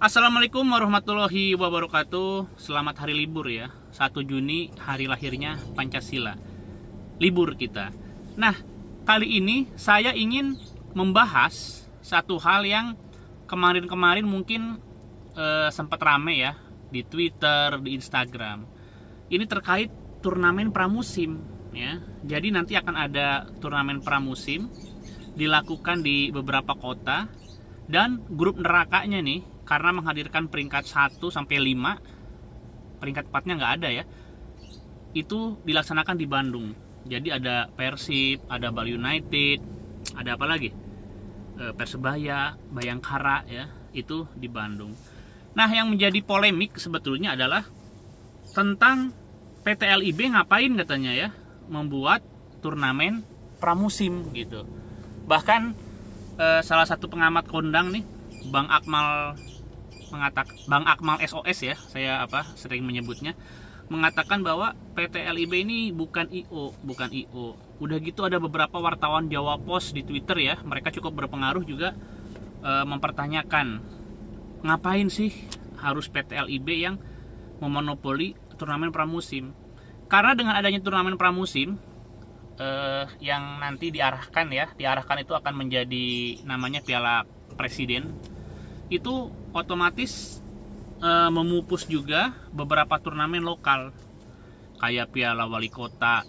Assalamualaikum warahmatullahi wabarakatuh Selamat hari libur ya 1 Juni hari lahirnya Pancasila Libur kita Nah kali ini saya ingin membahas satu hal yang kemarin-kemarin mungkin eh, sempat rame ya Di Twitter, di Instagram Ini terkait turnamen pramusim ya. Jadi nanti akan ada turnamen pramusim dilakukan di beberapa kota dan grup nerakanya nih karena menghadirkan peringkat 1 sampai 5 peringkat 4 nya nggak ada ya itu dilaksanakan di Bandung jadi ada Persib ada Bali United ada apa lagi eh, Persebaya Bayangkara ya itu di Bandung nah yang menjadi polemik sebetulnya adalah tentang PT LIB ngapain katanya ya membuat turnamen pramusim gitu bahkan eh, salah satu pengamat kondang nih Bang Akmal mengatakan Bang Akmal SOS ya, saya apa sering menyebutnya mengatakan bahwa PT LIB ini bukan IO, bukan IO. Udah gitu ada beberapa wartawan Jawa Pos di Twitter ya, mereka cukup berpengaruh juga e, mempertanyakan ngapain sih harus PT LIB yang memonopoli turnamen pramusim. Karena dengan adanya turnamen pramusim Uh, yang nanti diarahkan ya, diarahkan itu akan menjadi namanya Piala Presiden. Itu otomatis e, memupus juga beberapa turnamen lokal kayak Piala Wali Kota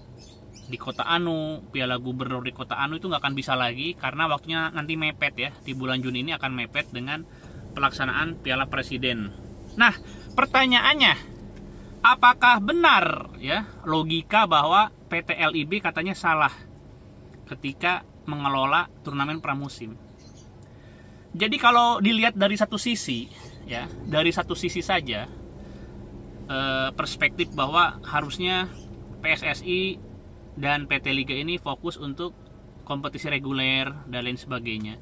di Kota Anu, Piala Gubernur di Kota Anu itu nggak akan bisa lagi karena waktunya nanti mepet ya di bulan Juni ini akan mepet dengan pelaksanaan Piala Presiden. Nah, pertanyaannya, apakah benar ya logika bahwa PT LIB katanya salah ketika mengelola turnamen pramusim? jadi kalau dilihat dari satu sisi ya dari satu sisi saja eh, perspektif bahwa harusnya PSSI dan PT Liga ini fokus untuk kompetisi reguler dan lain sebagainya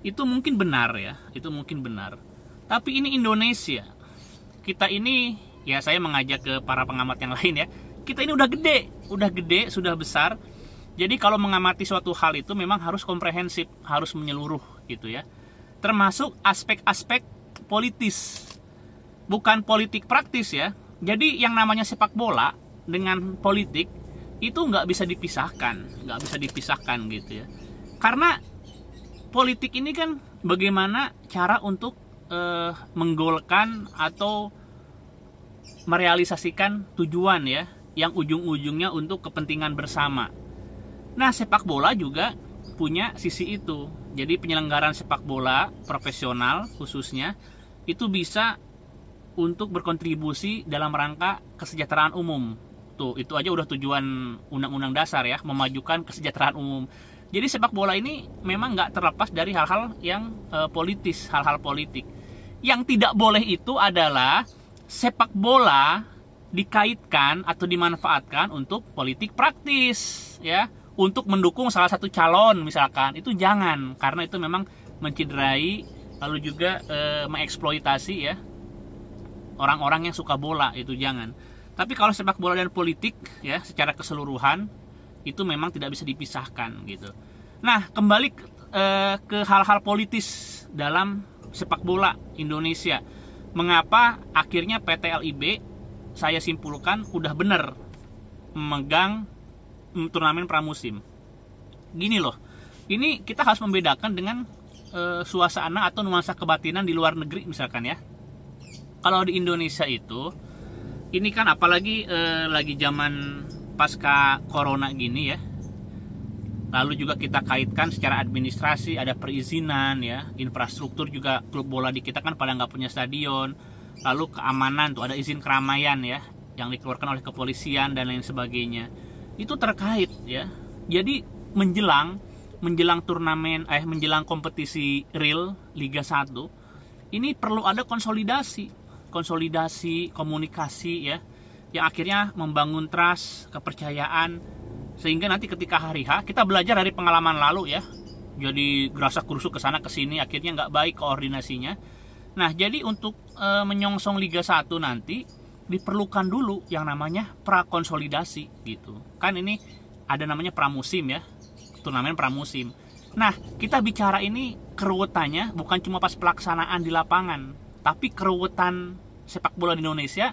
itu mungkin benar ya itu mungkin benar tapi ini Indonesia kita ini ya saya mengajak ke para pengamat yang lain ya kita ini udah gede udah gede sudah besar jadi kalau mengamati suatu hal itu memang harus komprehensif harus menyeluruh gitu ya termasuk aspek-aspek politis. Bukan politik praktis ya. Jadi yang namanya sepak bola dengan politik itu nggak bisa dipisahkan, nggak bisa dipisahkan gitu ya. Karena politik ini kan bagaimana cara untuk eh, menggolkan atau merealisasikan tujuan ya, yang ujung-ujungnya untuk kepentingan bersama. Nah sepak bola juga punya sisi itu. Jadi penyelenggaraan sepak bola profesional khususnya itu bisa untuk berkontribusi dalam rangka kesejahteraan umum. Tuh, itu aja udah tujuan undang-undang dasar ya, memajukan kesejahteraan umum. Jadi sepak bola ini memang nggak terlepas dari hal-hal yang e, politis, hal-hal politik. Yang tidak boleh itu adalah sepak bola dikaitkan atau dimanfaatkan untuk politik praktis, ya untuk mendukung salah satu calon misalkan itu jangan karena itu memang menciderai lalu juga e, mengeksploitasi ya orang-orang yang suka bola itu jangan tapi kalau sepak bola dan politik ya secara keseluruhan itu memang tidak bisa dipisahkan gitu nah kembali e, ke hal-hal politis dalam sepak bola Indonesia mengapa akhirnya PT LIB saya simpulkan udah benar memegang turnamen pramusim. Gini loh, ini kita harus membedakan dengan e, suasana atau nuansa kebatinan di luar negeri misalkan ya. Kalau di Indonesia itu, ini kan apalagi e, lagi zaman pasca corona gini ya. Lalu juga kita kaitkan secara administrasi ada perizinan ya, infrastruktur juga klub bola di kita kan pada nggak punya stadion. Lalu keamanan tuh ada izin keramaian ya yang dikeluarkan oleh kepolisian dan lain sebagainya itu terkait ya. Jadi menjelang menjelang turnamen eh menjelang kompetisi real Liga 1 ini perlu ada konsolidasi konsolidasi komunikasi ya yang akhirnya membangun trust kepercayaan sehingga nanti ketika hari H kita belajar dari pengalaman lalu ya jadi gerasak kerusuk ke sana ke sini akhirnya nggak baik koordinasinya nah jadi untuk e, menyongsong Liga 1 nanti diperlukan dulu yang namanya prakonsolidasi gitu. Kan ini ada namanya pramusim ya. Turnamen pramusim. Nah, kita bicara ini keruwetannya bukan cuma pas pelaksanaan di lapangan, tapi keruwetan sepak bola di Indonesia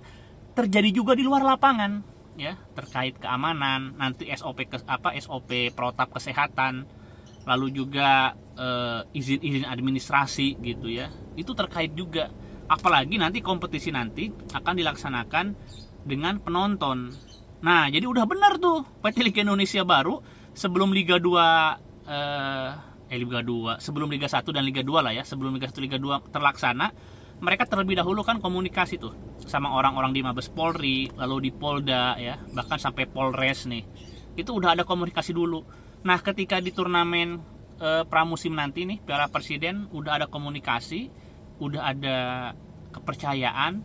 terjadi juga di luar lapangan ya, terkait keamanan, nanti SOP ke, apa SOP protap kesehatan, lalu juga eh, izin-izin eh, izin -izin administrasi gitu ya. Itu terkait juga apalagi nanti kompetisi nanti akan dilaksanakan dengan penonton nah jadi udah benar tuh PT Liga Indonesia baru sebelum Liga 2 eh, eh, Liga 2 sebelum Liga 1 dan Liga 2 lah ya sebelum Liga 1 Liga 2 terlaksana mereka terlebih dahulu kan komunikasi tuh sama orang-orang di Mabes Polri lalu di Polda ya bahkan sampai Polres nih itu udah ada komunikasi dulu nah ketika di turnamen eh, pramusim nanti nih Piala Presiden udah ada komunikasi udah ada kepercayaan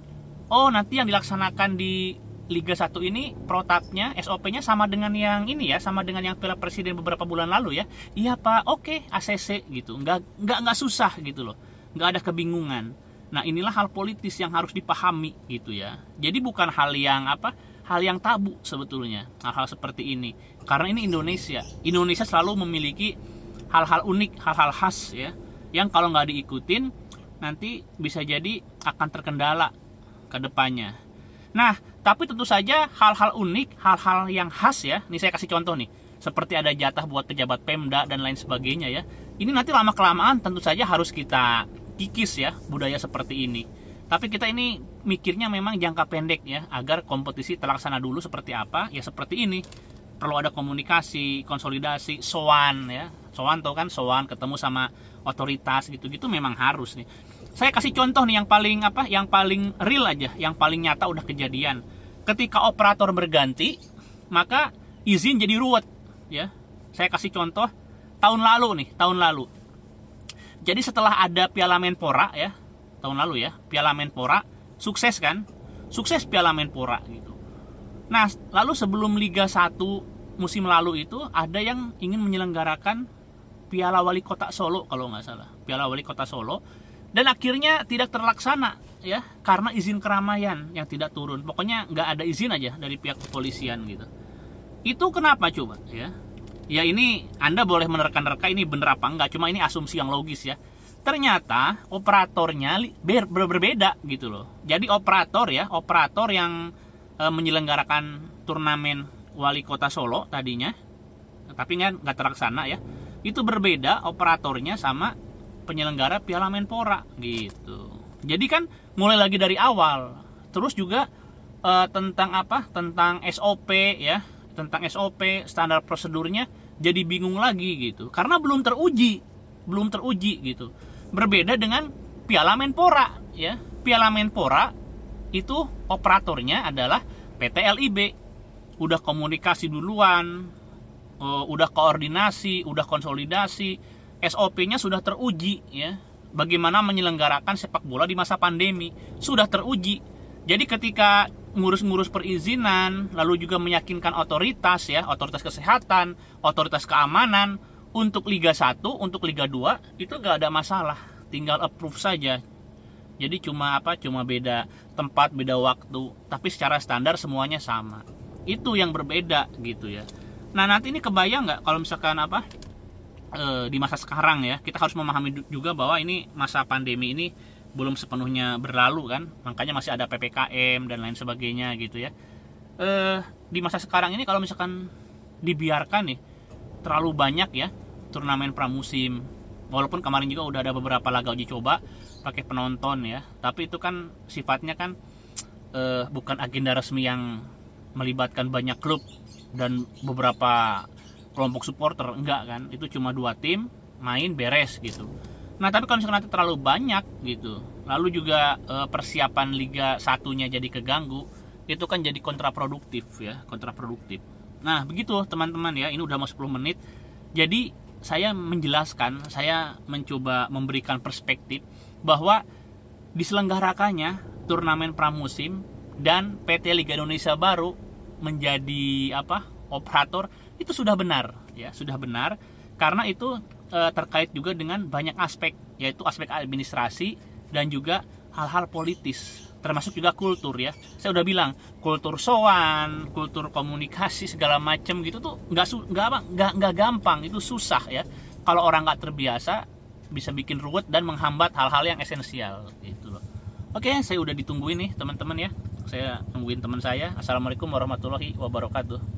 oh nanti yang dilaksanakan di Liga 1 ini protapnya SOP-nya sama dengan yang ini ya sama dengan yang Piala Presiden beberapa bulan lalu ya iya pak oke okay, ACC gitu nggak nggak nggak susah gitu loh nggak ada kebingungan nah inilah hal politis yang harus dipahami gitu ya jadi bukan hal yang apa hal yang tabu sebetulnya hal-hal seperti ini karena ini Indonesia Indonesia selalu memiliki hal-hal unik hal-hal khas ya yang kalau nggak diikutin nanti bisa jadi akan terkendala ke depannya. Nah, tapi tentu saja hal-hal unik, hal-hal yang khas ya. Ini saya kasih contoh nih, seperti ada jatah buat pejabat Pemda dan lain sebagainya ya. Ini nanti lama kelamaan tentu saja harus kita kikis ya budaya seperti ini. Tapi kita ini mikirnya memang jangka pendek ya, agar kompetisi terlaksana dulu seperti apa, ya seperti ini. Perlu ada komunikasi, konsolidasi, soan ya, sowan tau kan sowan ketemu sama otoritas gitu-gitu memang harus nih saya kasih contoh nih yang paling apa yang paling real aja yang paling nyata udah kejadian ketika operator berganti maka izin jadi ruwet ya saya kasih contoh tahun lalu nih tahun lalu jadi setelah ada Piala Menpora ya tahun lalu ya Piala Menpora sukses kan sukses Piala Menpora gitu nah lalu sebelum Liga 1 musim lalu itu ada yang ingin menyelenggarakan Piala Wali Kota Solo kalau nggak salah Piala Wali Kota Solo dan akhirnya tidak terlaksana ya karena izin keramaian yang tidak turun pokoknya nggak ada izin aja dari pihak kepolisian gitu itu kenapa coba ya ya ini anda boleh menerka-nerka ini bener apa nggak? cuma ini asumsi yang logis ya ternyata operatornya ber ber berbeda gitu loh jadi operator ya operator yang e, menyelenggarakan turnamen wali kota Solo tadinya tapi kan nggak terlaksana ya itu berbeda operatornya sama penyelenggara Piala Menpora gitu. Jadi kan mulai lagi dari awal. Terus juga e, tentang apa? Tentang SOP ya, tentang SOP standar prosedurnya jadi bingung lagi gitu. Karena belum teruji, belum teruji gitu. Berbeda dengan Piala Menpora ya. Piala Menpora itu operatornya adalah PT LIB. Udah komunikasi duluan, Eh, udah koordinasi, udah konsolidasi, SOP-nya sudah teruji ya. Bagaimana menyelenggarakan sepak bola di masa pandemi sudah teruji. Jadi ketika ngurus-ngurus perizinan, lalu juga meyakinkan otoritas ya, otoritas kesehatan, otoritas keamanan untuk Liga 1, untuk Liga 2 itu gak ada masalah, tinggal approve saja. Jadi cuma apa? Cuma beda tempat, beda waktu, tapi secara standar semuanya sama. Itu yang berbeda gitu ya. Nah nanti ini kebayang nggak kalau misalkan apa e, di masa sekarang ya kita harus memahami juga bahwa ini masa pandemi ini belum sepenuhnya berlalu kan, makanya masih ada ppkm dan lain sebagainya gitu ya. E, di masa sekarang ini kalau misalkan dibiarkan nih terlalu banyak ya turnamen pramusim, walaupun kemarin juga udah ada beberapa laga uji coba pakai penonton ya, tapi itu kan sifatnya kan e, bukan agenda resmi yang melibatkan banyak klub dan beberapa kelompok supporter enggak kan itu cuma dua tim main beres gitu nah tapi kalau nanti terlalu banyak gitu lalu juga eh, persiapan liga satunya jadi keganggu itu kan jadi kontraproduktif ya kontraproduktif nah begitu teman-teman ya ini udah mau 10 menit jadi saya menjelaskan saya mencoba memberikan perspektif bahwa diselenggarakannya turnamen pramusim dan PT Liga Indonesia baru menjadi apa operator itu sudah benar ya sudah benar karena itu e, terkait juga dengan banyak aspek yaitu aspek administrasi dan juga hal-hal politis termasuk juga kultur ya saya udah bilang kultur soan kultur komunikasi segala macam gitu tuh nggak nggak apa nggak nggak gampang itu susah ya kalau orang nggak terbiasa bisa bikin ruwet dan menghambat hal-hal yang esensial gitu loh oke saya udah ditungguin nih teman-teman ya saya nungguin teman saya assalamualaikum warahmatullahi wabarakatuh